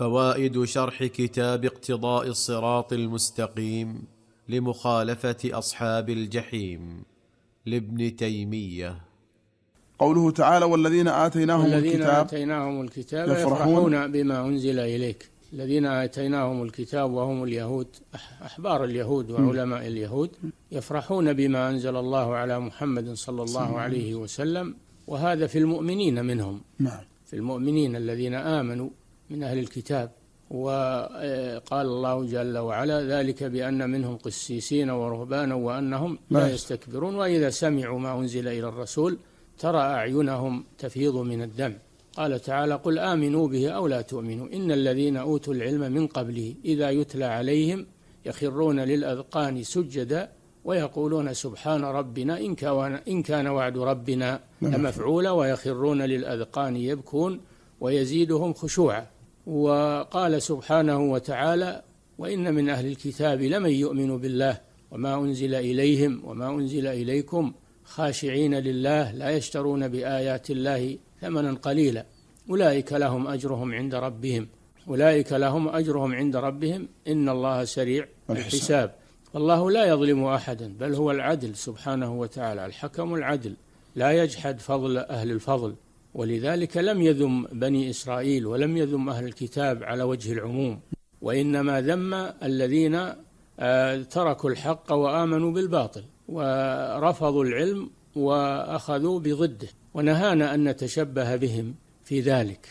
فوائد شرح كتاب اقتضاء الصراط المستقيم لمخالفه اصحاب الجحيم لابن تيميه قوله تعالى والذين آتيناهم والذين الكتاب آتيناهم الكتاب يفرحون بما أنزل إليك الذين آتيناهم الكتاب وهم اليهود أحبار اليهود وعلماء اليهود يفرحون بما أنزل الله على محمد صلى الله عليه وسلم وهذا في المؤمنين منهم نعم. في المؤمنين الذين آمنوا من أهل الكتاب وقال الله جل وعلا ذلك بأن منهم قسيسين ورهبانا وأنهم لا نعم. يستكبرون وإذا سمعوا ما أنزل إلى الرسول ترى أعينهم تفيض من الدم قال تعالى قل آمنوا به أو لا تؤمنوا إن الذين أوتوا العلم من قبله إذا يتلى عليهم يخرون للأذقان سجدا ويقولون سبحان ربنا إن كان, إن كان وعد ربنا نعم. لمفعولا ويخرون للأذقان يبكون ويزيدهم خشوعا وقال سبحانه وتعالى وإن من أهل الكتاب لمن يؤمن بالله وما أنزل إليهم وما أنزل إليكم خاشعين لله لا يشترون بآيات الله ثمنا قليلا أولئك لهم أجرهم عند ربهم أولئك لهم أجرهم عند ربهم إن الله سريع الحساب والله لا يظلم أحدا بل هو العدل سبحانه وتعالى الحكم العدل لا يجحد فضل أهل الفضل ولذلك لم يذم بني إسرائيل ولم يذم أهل الكتاب على وجه العموم وإنما ذم الذين آه، تركوا الحق وآمنوا بالباطل ورفضوا العلم وأخذوا بضده ونهانا أن نتشبه بهم في ذلك